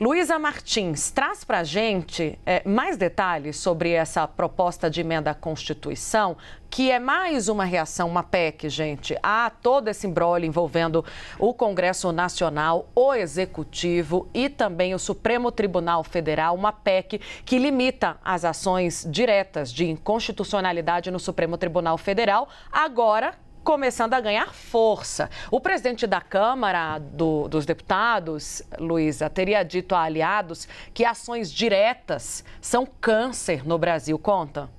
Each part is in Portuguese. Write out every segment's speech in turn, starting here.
Luísa Martins, traz para a gente é, mais detalhes sobre essa proposta de emenda à Constituição, que é mais uma reação, uma PEC, gente, a todo esse embrolho envolvendo o Congresso Nacional, o Executivo e também o Supremo Tribunal Federal, uma PEC que limita as ações diretas de inconstitucionalidade no Supremo Tribunal Federal, agora começando a ganhar força. O presidente da Câmara do, dos Deputados, Luísa, teria dito a aliados que ações diretas são câncer no Brasil. Conta.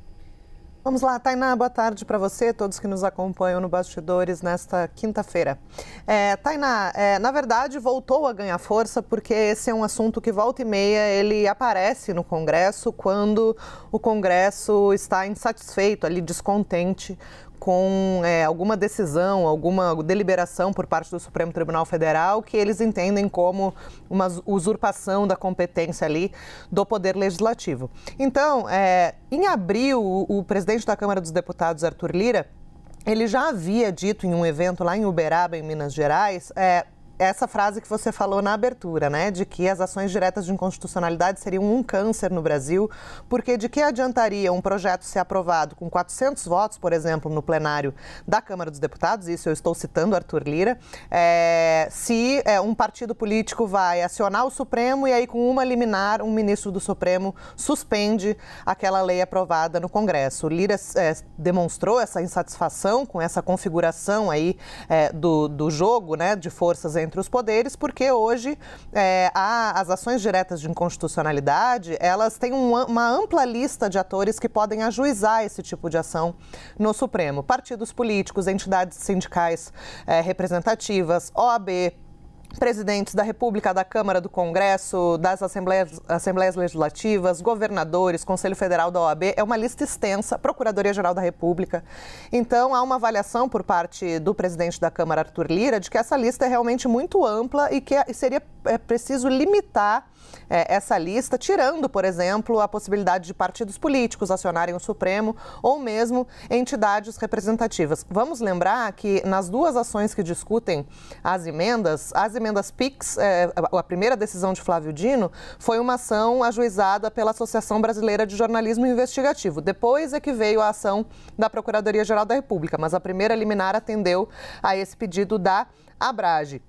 Vamos lá, Tainá, boa tarde para você, todos que nos acompanham no Bastidores nesta quinta-feira. É, Tainá, é, na verdade, voltou a ganhar força porque esse é um assunto que volta e meia ele aparece no Congresso quando o Congresso está insatisfeito, ali descontente com é, alguma decisão, alguma deliberação por parte do Supremo Tribunal Federal que eles entendem como uma usurpação da competência ali do Poder Legislativo. Então, é, em abril, o, o presidente da Câmara dos Deputados, Arthur Lira, ele já havia dito em um evento lá em Uberaba, em Minas Gerais, é, essa frase que você falou na abertura, né, de que as ações diretas de inconstitucionalidade seriam um câncer no Brasil, porque de que adiantaria um projeto ser aprovado com 400 votos, por exemplo, no plenário da Câmara dos Deputados, isso eu estou citando Arthur Lira, é, se é, um partido político vai acionar o Supremo e aí com uma liminar, um ministro do Supremo suspende aquela lei aprovada no Congresso. O Lira é, demonstrou essa insatisfação com essa configuração aí é, do, do jogo, né, de forças entre entre os poderes, porque hoje é, as ações diretas de inconstitucionalidade, elas têm um, uma ampla lista de atores que podem ajuizar esse tipo de ação no Supremo. Partidos políticos, entidades sindicais é, representativas, OAB, presidentes da República, da Câmara, do Congresso, das Assembleias, Assembleias, Legislativas, governadores, Conselho Federal da OAB, é uma lista extensa, Procuradoria-Geral da República. Então, há uma avaliação por parte do presidente da Câmara, Arthur Lira, de que essa lista é realmente muito ampla e que é, seria é, preciso limitar é, essa lista, tirando, por exemplo, a possibilidade de partidos políticos acionarem o Supremo ou mesmo entidades representativas. Vamos lembrar que nas duas ações que discutem as emendas, as emendas PIX, é, a primeira decisão de Flávio Dino, foi uma ação ajuizada pela Associação Brasileira de Jornalismo Investigativo. Depois é que veio a ação da Procuradoria-Geral da República, mas a primeira liminar atendeu a esse pedido da Abrage.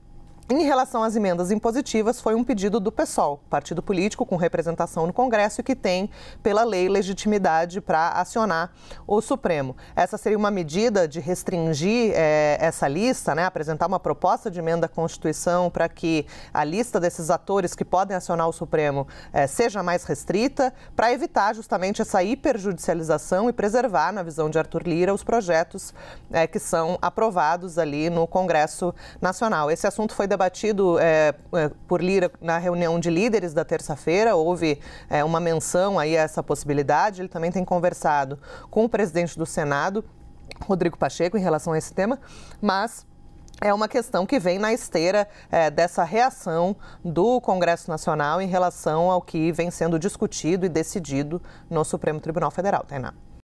Em relação às emendas impositivas, foi um pedido do PSOL, partido político com representação no Congresso e que tem, pela lei, legitimidade para acionar o Supremo. Essa seria uma medida de restringir é, essa lista, né, apresentar uma proposta de emenda à Constituição para que a lista desses atores que podem acionar o Supremo é, seja mais restrita, para evitar justamente essa hiperjudicialização e preservar, na visão de Arthur Lira, os projetos é, que são aprovados ali no Congresso Nacional. Esse assunto foi debatido debatido é, é, por Lira na reunião de líderes da terça-feira, houve é, uma menção aí a essa possibilidade. Ele também tem conversado com o presidente do Senado, Rodrigo Pacheco, em relação a esse tema, mas é uma questão que vem na esteira é, dessa reação do Congresso Nacional em relação ao que vem sendo discutido e decidido no Supremo Tribunal Federal, Tainá.